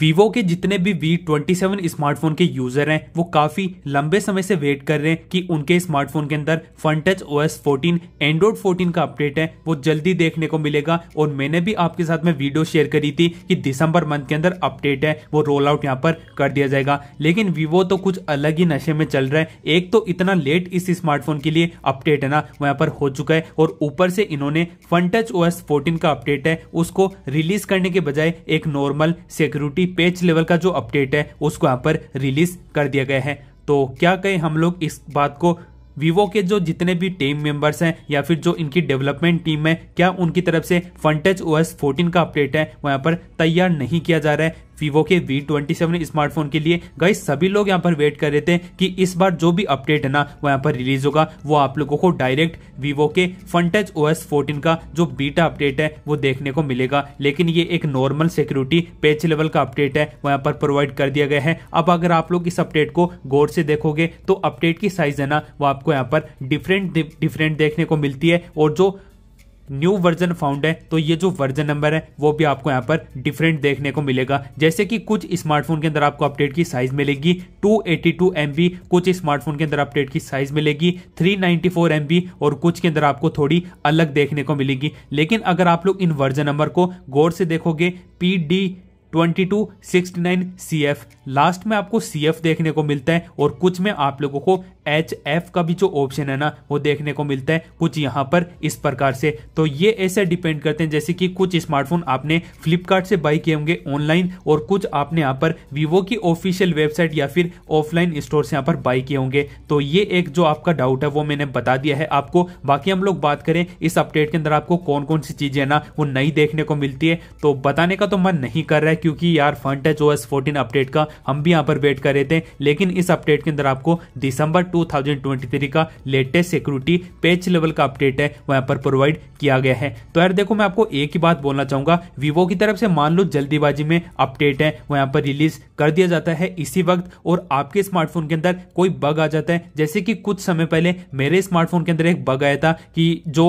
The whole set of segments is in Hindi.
वीवो के जितने भी वी ट्वेंटी सेवन स्मार्टफोन के यूजर हैं वो काफी लंबे समय से वेट कर रहे हैं कि उनके स्मार्टफोन के अंदर Funtouch O S fourteen Android fourteen का अपडेट है वो जल्दी देखने को मिलेगा और मैंने भी आपके साथ में वीडियो शेयर करी थी कि दिसंबर मंथ के अंदर अपडेट है वो रोल आउट यहाँ पर कर दिया जाएगा लेकिन वीवो तो कुछ अलग ही नशे में चल रहा है एक तो इतना लेट इस स्मार्टफोन के लिए अपडेट है ना वहाँ पर हो चुका है और ऊपर से इन्होंने Funtouch O S fourteen का अपडेट है उसको रिलीज करने के बजाय एक नॉर्मल सिक्योरिटी कि पेज लेवल का जो अपडेट है उसको यहाँ पर रिलीज कर दिया गया है तो क्या कहें हम लोग इस बात को वीवो के जो जितने भी टीम मेंबर्स हैं या फिर जो इनकी डेवलपमेंट टीम है क्या उनकी तरफ से फनटच ओ एस फोर्टीन का अपडेट है वहाँ पर तैयार नहीं किया जा रहा है वीवो के वी ट्वेंटी सेवन स्मार्टफोन के लिए गई सभी लोग यहाँ पर वेट कर रहे थे कि इस बार जो भी अपडेट है ना वो यहाँ पर रिलीज होगा वो आप लोगों को डायरेक्ट वीवो के फनटच ओ एस फोर्टीन का जो बीटा अपडेट है वो देखने को मिलेगा लेकिन ये एक नॉर्मल सिक्योरिटी पेच लेवल का अपडेट है वो यहाँ पर प्रोवाइड कर दिया गया है अब अगर आप लोग इस अपडेट को गौर से देखोगे तो अपडेट की साइज है ना वो आपको यहाँ पर डिफरेंट डिफरेंट देखने को मिलती है और जो न्यू वर्जन फाउंड है तो ये जो वर्जन नंबर है वो भी आपको यहाँ पर डिफरेंट देखने को मिलेगा जैसे कि कुछ स्मार्टफोन के अंदर आपको अपडेट की साइज मिलेगी 282 एटी कुछ स्मार्टफोन के अंदर अपडेट की साइज मिलेगी 394 एमबी और कुछ के अंदर आपको थोड़ी अलग देखने को मिलेगी लेकिन अगर आप लोग इन वर्जन नंबर को गौर से देखोगे P D twenty two sixty nine C F last में आपको सी एफ देखने को मिलता है और कुछ में आप लोगों को एच एफ का भी जो ऑप्शन है ना वो देखने को मिलता है कुछ यहाँ पर इस प्रकार से तो ये ऐसे डिपेंड करते हैं जैसे कि कुछ स्मार्टफोन आपने फ्लिपकार्ट से बाई किए होंगे ऑनलाइन और कुछ आपने यहाँ पर वीवो की ऑफिशियल वेबसाइट या फिर ऑफलाइन स्टोर से यहाँ पर बाई किए होंगे तो ये एक जो आपका डाउट है वो मैंने बता दिया है आपको बाकी हम लोग बात करें इस अपडेट के अंदर आपको कौन कौन सी चीजें ना वो नई देखने को मिलती है तो बताने का तो मन नहीं कर रहा है है क्योंकि यार फ्रंट है जो एस फोर्टीन अपडेट का हम भी यहाँ पर वेट कर रहे थे लेकिन इस अपडेट के अंदर आपको दिसंबर 2023 का लेटेस्ट सिक्योरिटी पेच लेवल का अपडेट है वो यहाँ पर प्रोवाइड किया गया है तो यार देखो मैं आपको एक ही बात बोलना चाहूंगा वीवो की तरफ से मान लो जल्दीबाजी में अपडेट है वो यहाँ पर रिलीज कर दिया जाता है इसी वक्त और आपके स्मार्टफोन के अंदर कोई बग आ जाता है जैसे कि कुछ समय पहले मेरे स्मार्टफोन के अंदर एक बग आया था कि जो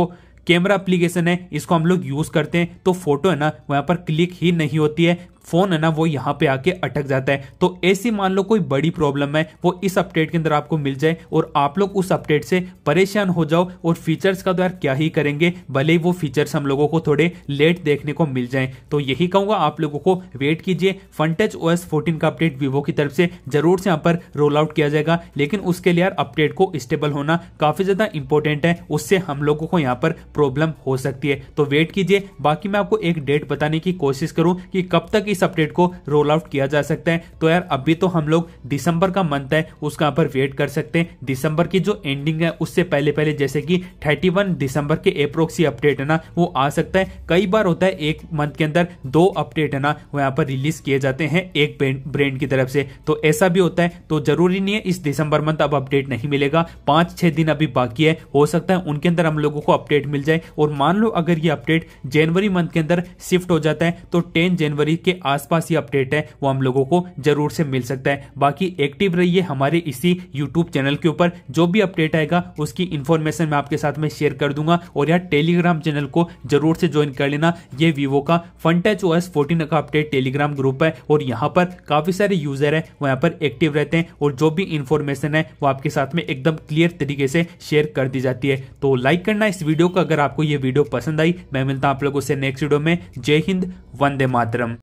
कैमरा एप्लीकेशन है इसको हम लोग यूज़ करते हैं तो फोटो है ना वहाँ पर क्लिक ही नहीं होती है फोन है ना वो यहाँ पे आके अटक जाता है तो ऐसी मान लो कोई बड़ी प्रॉब्लम है वो इस अपडेट के अंदर आपको मिल जाए और आप लोग उस अपडेट से परेशान हो जाओ और फीचर्स का तो यार क्या ही करेंगे भले ही वो फीचर्स हम लोगों को थोड़े लेट देखने को मिल जाए तो यही कहूंगा आप लोगों को वेट कीजिए फनटच ओ एस फोर्टीन का अपडेट वीवो की तरफ से जरूर से यहाँ पर रोल आउट किया जाएगा लेकिन उसके लिए यार अपडेट को स्टेबल होना काफी ज्यादा इंपॉर्टेंट है उससे हम लोगों को यहाँ पर प्रॉब्लम हो सकती है तो वेट कीजिए बाकी मैं आपको एक डेट बताने की कोशिश करूँ कि कब तक इस अपडेट को रोल आउट किया जा सकता है तो यार अभी तो हम लोग दिसंबर का मंथ है उसका यहाँ पर वेट कर सकते हैं दिसंबर की जो एंडिंग है उससे पहले पहले जैसे कि 31 दिसंबर के अप्रोक्सी अपडेट है ना वो आ सकता है कई बार होता है एक मंथ के अंदर दो अपडेट है ना वो यहाँ पर रिलीज किए जाते हैं एक ब्रांड की तरफ से तो ऐसा भी होता है तो जरूरी नहीं है इस दिसंबर मंथ अब अपडेट नहीं मिलेगा पांच छह दिन अभी बाकी है हो सकता है उनके अंदर हम लोगों को अपडेट मिल जाए और मान लो अगर ये अपडेट जनवरी मंथ के अंदर शिफ्ट हो जाता है तो टेन जनवरी के आसपास ये अपडेट है वो हम लोगों को जरूर से मिल सकता है बाकी एक्टिव रहिए हमारे इसी यूट्यूब चैनल के ऊपर जो भी अपडेट आएगा उसकी इन्फॉर्मेशन मैं आपके साथ में शेयर कर दूंगा और यार टेलीग्राम चैनल को जरूर से ज्वाइन कर लेना ये वीवो का फन टच ओ एस का अपडेट टेलीग्राम ग्रुप है और यहाँ पर काफी सारे यूजर है वहाँ पर एक्टिव रहते हैं और जो भी इन्फॉर्मेशन है वो आपके साथ में एकदम क्लियर तरीके से शेयर कर दी जाती है तो लाइक करना इस वीडियो को अगर आपको ये वीडियो पसंद आई मैं मिलता हूं आप लोगों से नेक्स्ट वीडियो में जय हिंद वंदे मातरम